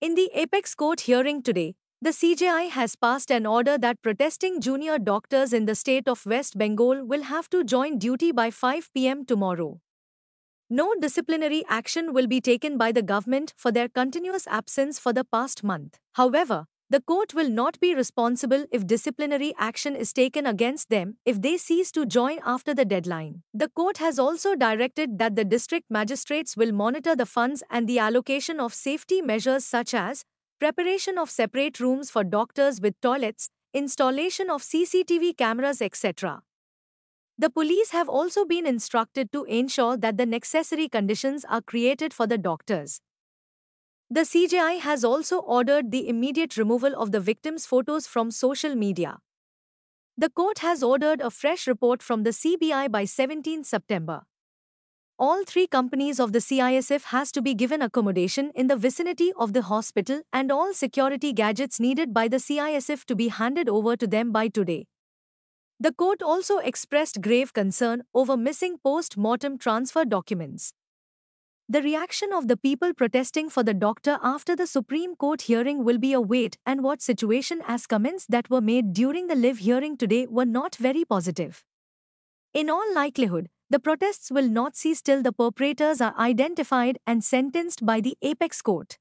In the Apex Court hearing today, the CJI has passed an order that protesting junior doctors in the state of West Bengal will have to join duty by 5 pm tomorrow. No disciplinary action will be taken by the government for their continuous absence for the past month. However, the court will not be responsible if disciplinary action is taken against them if they cease to join after the deadline. The court has also directed that the district magistrates will monitor the funds and the allocation of safety measures such as preparation of separate rooms for doctors with toilets, installation of CCTV cameras, etc. The police have also been instructed to ensure that the necessary conditions are created for the doctors. The CJI has also ordered the immediate removal of the victims' photos from social media. The court has ordered a fresh report from the CBI by 17 September. All three companies of the CISF has to be given accommodation in the vicinity of the hospital and all security gadgets needed by the CISF to be handed over to them by today. The court also expressed grave concern over missing post-mortem transfer documents. The reaction of the people protesting for the doctor after the Supreme Court hearing will be a wait and watch situation as comments that were made during the live hearing today were not very positive. In all likelihood, the protests will not cease till the perpetrators are identified and sentenced by the apex court.